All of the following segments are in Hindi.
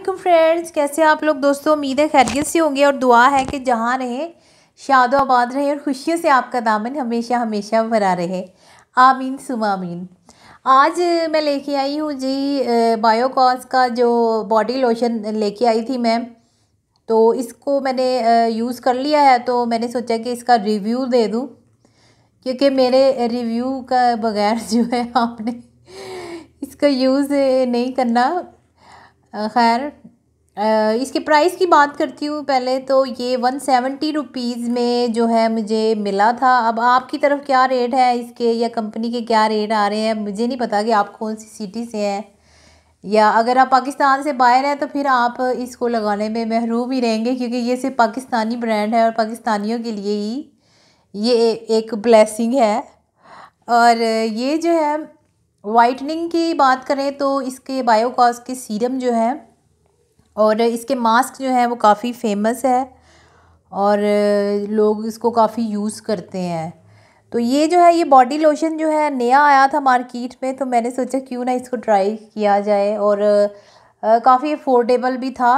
असलम फ्रेंड्स कैसे आप लोग दोस्तों उम्मीद है खैरियत से होंगे और दुआ है कि जहाँ रहें शादो आबाद रहें और खुशियों से आपका दामन हमेशा हमेशा भरा रहे आमीन सुमामीन आज मैं लेके आई हूँ जी बायोकॉस का जो बॉडी लोशन लेके आई थी मैं तो इसको मैंने यूज़ कर लिया है तो मैंने सोचा कि इसका रिव्यू दे दूँ क्योंकि मेरे रिव्यू का बगैर जो है आपने इसका यूज़ नहीं करना खैर इसके प्राइस की बात करती हूँ पहले तो ये वन सेवेंटी रुपीज़ में जो है मुझे मिला था अब आपकी तरफ क्या रेट है इसके या कंपनी के क्या रेट आ रहे हैं मुझे नहीं पता कि आप कौन सी सिटी से हैं या अगर आप पाकिस्तान से बाहर हैं तो फिर आप इसको लगाने में महरूम ही रहेंगे क्योंकि ये सिर्फ पाकिस्तानी ब्रांड है और पाकिस्तानियों के लिए ही ये एक ब्लेसिंग है और ये जो है वाइटनिंग की बात करें तो इसके बायोकॉज के सीरम जो है और इसके मास्क जो है वो काफ़ी फेमस है और लोग इसको काफ़ी यूज़ करते हैं तो ये जो है ये बॉडी लोशन जो है नया आया था मार्केट में तो मैंने सोचा क्यों ना इसको ट्राई किया जाए और काफ़ी अफोर्डेबल भी था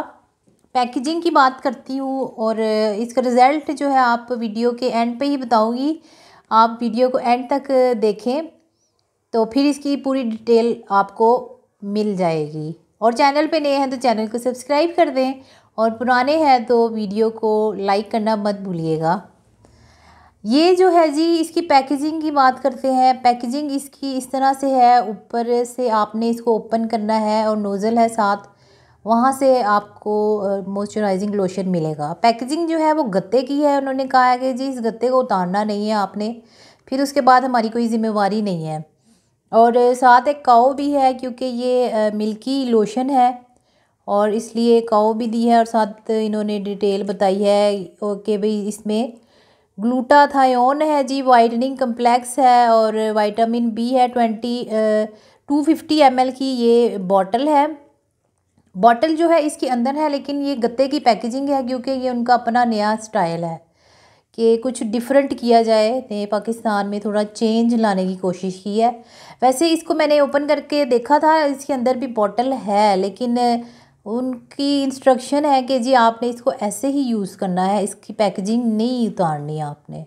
पैकेजिंग की बात करती हूँ और इसका रिज़ल्ट जो है आप वीडियो के एंड पे ही बताऊँगी आप वीडियो को एंड तक देखें तो फिर इसकी पूरी डिटेल आपको मिल जाएगी और चैनल पे नए हैं तो चैनल को सब्सक्राइब कर दें और पुराने हैं तो वीडियो को लाइक करना मत भूलिएगा ये जो है जी इसकी पैकेजिंग की बात करते हैं पैकेजिंग इसकी इस तरह से है ऊपर से आपने इसको ओपन करना है और नोज़ल है साथ वहाँ से आपको मॉइस्चराइजिंग लोशन मिलेगा पैकेजिंग जो है वो गत्ते की है उन्होंने कहा है कि जी इस गत्ते को उतारना नहीं है आपने फिर उसके बाद हमारी कोई ज़िम्मेवारी नहीं है और साथ एक काओ भी है क्योंकि ये मिल्की लोशन है और इसलिए काओ भी दी है और साथ इन्होंने डिटेल बताई है कि भाई इसमें ग्लूटाथायोन है जी वाइटनिंग कम्प्लेक्स है और वाइटामिन बी है ट्वेंटी टू फिफ्टी एम की ये बॉटल है बॉटल जो है इसके अंदर है लेकिन ये गत्ते की पैकेजिंग है क्योंकि ये उनका अपना नया स्टाइल है कि कुछ डिफरेंट किया जाए ने पाकिस्तान में थोड़ा चेंज लाने की कोशिश की है वैसे इसको मैंने ओपन करके देखा था इसके अंदर भी बॉटल है लेकिन उनकी इंस्ट्रक्शन है कि जी आपने इसको ऐसे ही यूज़ करना है इसकी पैकेजिंग नहीं उतारनी आपने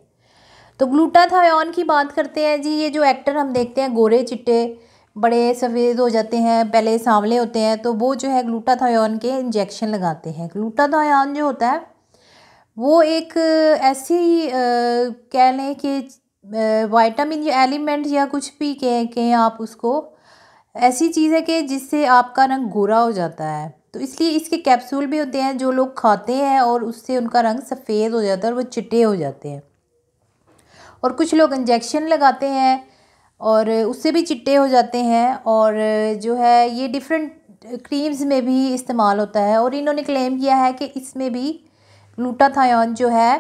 तो ग्लूटाथायोन की बात करते हैं जी ये जो एक्टर हम देखते हैं गोरे चिट्टे बड़े सफ़ेद हो जाते हैं पहले सांवले होते हैं तो वो जो है ग्लूटाथायोन के इंजेक्शन लगाते हैं ग्लूटा थायन जो होता है वो एक ऐसी कह लें कि वाइटामिन या एलिमेंट या कुछ भी कहें कहें आप उसको ऐसी चीज़ है कि जिससे आपका रंग गोरा हो जाता है तो इसलिए इसके कैप्सूल भी होते हैं जो लोग खाते हैं और उससे उनका रंग सफ़ेद हो जाता है और वो चिट्टे हो जाते हैं और कुछ लोग इंजेक्शन लगाते हैं और उससे भी चिट्टे हो जाते हैं और जो है ये डिफरेंट क्रीम्स में भी इस्तेमाल होता है और इन्होंने क्लेम किया है कि इसमें भी ग्लूटाथायोन जो है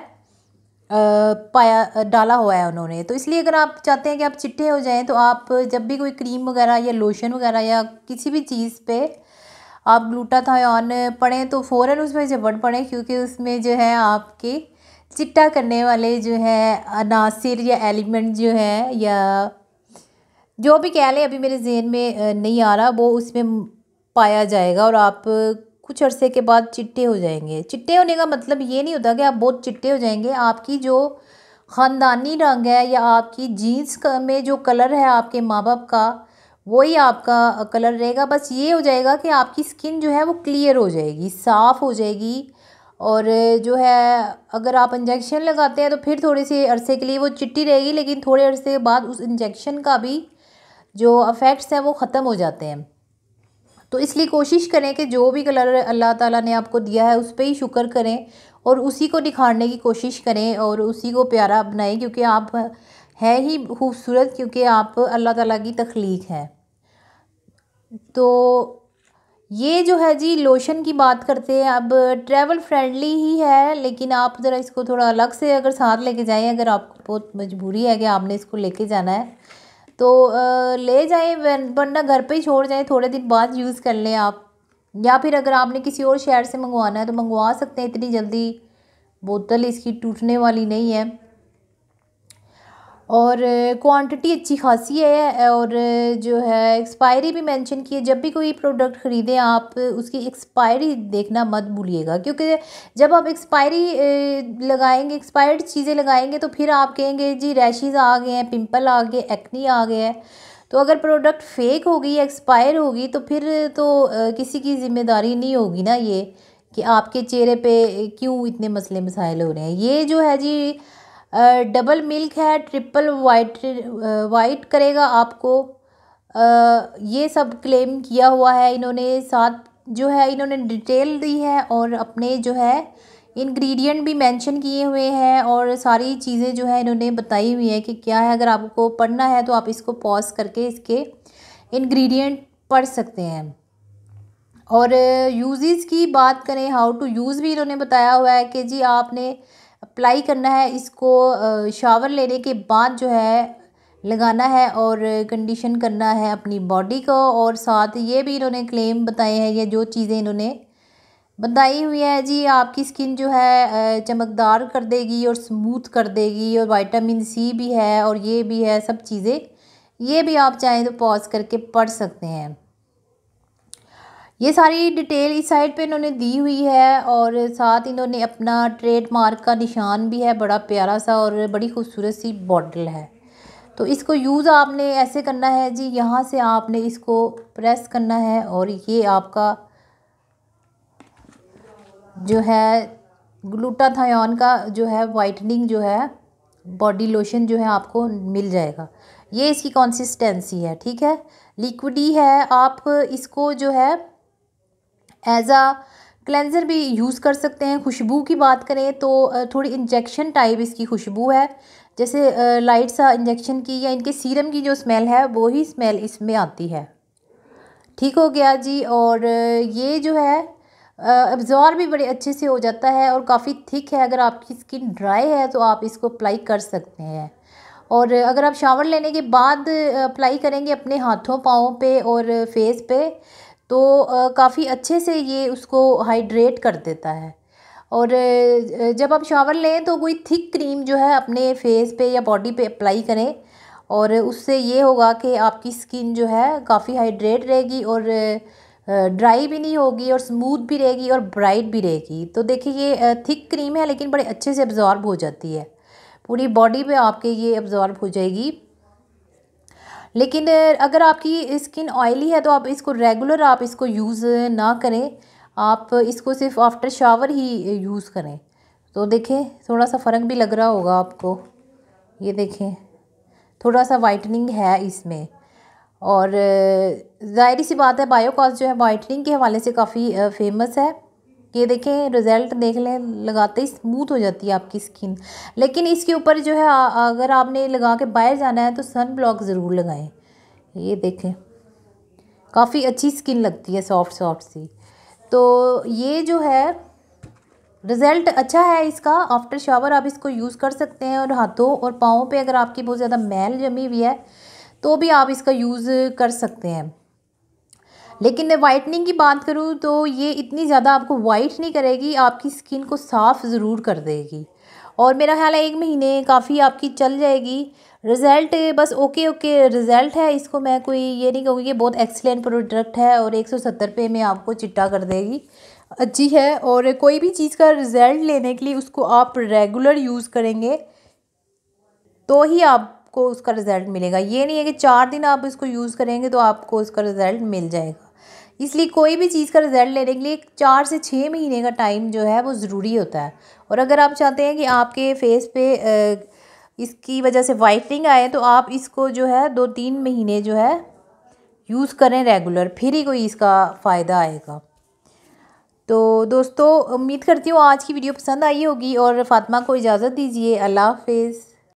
पाया डाला हुआ है उन्होंने तो इसलिए अगर आप चाहते हैं कि आप चिट्टे हो जाएं तो आप जब भी कोई क्रीम वगैरह या लोशन वगैरह या किसी भी चीज़ पे आप ग्लूटाथायोन पढ़ें तो फ़ौर उसमें जबड़ पड़ें क्योंकि उसमें जो है आपके चिट्टा करने वाले जो है अनासर या एलिमेंट जो है या जो भी कह लें अभी मेरे जहन में नहीं आ रहा वो उसमें पाया जाएगा और आप कुछ अरसे के बाद चिट्टे हो जाएंगे चिट्टे होने का मतलब ये नहीं होता कि आप बहुत चिट्टे हो जाएंगे आपकी जो ख़ानदानी रंग है या आपकी जीन्स में जो कलर है आपके माँ बाप का वही आपका कलर रहेगा बस ये हो जाएगा कि आपकी स्किन जो है वो क्लियर हो जाएगी साफ़ हो जाएगी और जो है अगर आप इंजेक्शन लगाते हैं तो फिर थोड़े से अरसे के लिए वो चिट्टी रहेगी लेकिन थोड़े अरसे के बाद उस इंजेक्शन का भी जो अफेक्ट्स हैं वो ख़त्म हो जाते हैं तो इसलिए कोशिश करें कि जो भी कलर अल्लाह ताला ने आपको दिया है उस पर ही शुक्र करें और उसी को निखारने की कोशिश करें और उसी को प्यारा बनाएं क्योंकि आप हैं ही खूबसूरत क्योंकि आप अल्लाह ताला की तख्लीक हैं तो ये जो है जी लोशन की बात करते हैं अब ट्रैवल फ्रेंडली ही है लेकिन आप ज़रा इसको थोड़ा अलग से अगर साथ लेके जाएं अगर आपको बहुत मजबूरी है कि आपने इसको लेके जाना है तो ले जाए वरना घर पे ही छोड़ जाए थोड़े दिन बाद यूज़ कर लें आप या फिर अगर आपने किसी और शहर से मंगवाना है तो मंगवा सकते हैं इतनी जल्दी बोतल इसकी टूटने वाली नहीं है और क्वांटिटी अच्छी खासी है और जो है एक्सपायरी भी मेंशन की है जब भी कोई प्रोडक्ट ख़रीदें आप उसकी एक्सपायरी देखना मत भूलिएगा क्योंकि जब आप एक्सपायरी लगाएंगे एक्सपायर्ड चीज़ें लगाएंगे तो फिर आप कहेंगे जी रैशेज़ आ गए हैं पिंपल आ गए एक्नी आ गए हैं तो अगर प्रोडक्ट फेक होगी एक्सपायर होगी तो फिर तो किसी की ज़िम्मेदारी नहीं होगी ना ये कि आपके चेहरे पर क्यों इतने मसले मसाइल हो रहे हैं ये जो है जी डबल मिल्क है ट्रिपल वाइट वाइट करेगा आपको ये सब क्लेम किया हुआ है इन्होंने साथ जो है इन्होंने डिटेल दी है और अपने जो है इंग्रेडिएंट भी मेंशन किए हुए हैं और सारी चीज़ें जो है इन्होंने बताई हुई है कि क्या है अगर आपको पढ़ना है तो आप इसको पॉज करके इसके इंग्रेडिएंट पढ़ सकते हैं और यूजेस की बात करें हाउ टू यूज़ भी इन्होंने बताया हुआ है कि जी आपने अप्लाई करना है इसको शावर लेने के बाद जो है लगाना है और कंडीशन करना है अपनी बॉडी को और साथ ये भी इन्होंने क्लेम बताए हैं या जो चीज़ें इन्होंने बताई हुई है जी आपकी स्किन जो है चमकदार कर देगी और स्मूथ कर देगी और वाइटामिन सी भी है और ये भी है सब चीज़ें ये भी आप चाहें तो पॉज करके पढ़ सकते हैं ये सारी डिटेल इस साइड पे इन्होंने दी हुई है और साथ इन्होंने अपना ट्रेडमार्क का निशान भी है बड़ा प्यारा सा और बड़ी खूबसूरत सी बॉटल है तो इसको यूज़ आपने ऐसे करना है जी यहाँ से आपने इसको प्रेस करना है और ये आपका जो है ग्लूटाथायन का जो है वाइटनिंग जो है बॉडी लोशन जो है आपको मिल जाएगा ये इसकी कंसिस्टेंसी है ठीक है लिक्विडी है आप इसको जो है एज़ आ क्लेंज़र भी यूज़ कर सकते हैं खुशबू की बात करें तो थोड़ी इंजेक्शन टाइप इसकी खुशबू है जैसे लाइट सा इंजेक्शन की या इनके सीरम की जो स्मेल है वो ही स्मेल इसमें आती है ठीक हो गया जी और ये जो है एब्ज़ॉर्ब भी बड़े अच्छे से हो जाता है और काफ़ी थिक है अगर आपकी स्किन ड्राई है तो आप इसको अप्लाई कर सकते हैं और अगर आप शावर लेने के बाद अप्लाई करेंगे अपने हाथों पाँव पे और फेस पे तो काफ़ी अच्छे से ये उसको हाइड्रेट कर देता है और जब आप शावर लें तो कोई थिक क्रीम जो है अपने फेस पे या बॉडी पे अप्लाई करें और उससे ये होगा कि आपकी स्किन जो है काफ़ी हाइड्रेट रहेगी और ड्राई भी नहीं होगी और स्मूथ भी रहेगी और ब्राइट भी रहेगी तो देखिए ये थिक क्रीम है लेकिन बड़े अच्छे से अब्ज़ॉर्ब हो जाती है पूरी बॉडी पे आपके ये एब्ज़ॉर्ब हो जाएगी लेकिन अगर आपकी स्किन ऑयली है तो आप इसको रेगुलर आप इसको यूज़ ना करें आप इसको सिर्फ आफ्टर शावर ही यूज़ करें तो देखें थोड़ा सा फ़र्क भी लग रहा होगा आपको ये देखें थोड़ा सा वाइटनिंग है इसमें और ज़ाहिर सी बात है बायोकॉस जो है वाइटनिंग के हवाले से काफ़ी फेमस है ये देखें रिज़ल्ट देख लें लगाते ही स्मूथ हो जाती है आपकी स्किन लेकिन इसके ऊपर जो है अगर आपने लगा के बाहर जाना है तो सन ब्लॉक ज़रूर लगाएं ये देखें काफ़ी अच्छी स्किन लगती है सॉफ्ट सॉफ्ट सी तो ये जो है रिज़ल्ट अच्छा है इसका आफ्टर शावर आप इसको यूज़ कर सकते हैं और हाथों और पाँव पे अगर आपकी बहुत ज़्यादा मैल जमी हुई है तो भी आप इसका यूज़ कर सकते हैं लेकिन वाइटनिंग की बात करूँ तो ये इतनी ज़्यादा आपको वाइट नहीं करेगी आपकी स्किन को साफ़ ज़रूर कर देगी और मेरा ख्याल है एक महीने काफ़ी आपकी चल जाएगी रिज़ल्ट बस ओके ओके रिज़ल्ट है इसको मैं कोई ये नहीं कहूँगी ये बहुत एक्सलेंट प्रोडक्ट है और एक सौ सत्तर पे में आपको चिट्टा कर देगी अच्छी है और कोई भी चीज़ का रिज़ल्ट लेने के लिए उसको आप रेगुलर यूज़ करेंगे तो ही आपको उसका रिज़ल्ट मिलेगा ये नहीं है कि चार दिन आप इसको यूज़ करेंगे तो आपको उसका रिज़ल्ट मिल जाएगा इसलिए कोई भी चीज़ का रिज़ल्ट लेने के लिए चार से छः महीने का टाइम जो है वो ज़रूरी होता है और अगर आप चाहते हैं कि आपके फेस पे इसकी वजह से वाइटनिंग आए तो आप इसको जो है दो तीन महीने जो है यूज़ करें रेगुलर फिर ही कोई इसका फ़ायदा आएगा तो दोस्तों उम्मीद करती हूँ आज की वीडियो पसंद आई होगी और फातिमा को इजाज़त दीजिए अल्लाह हाफिज़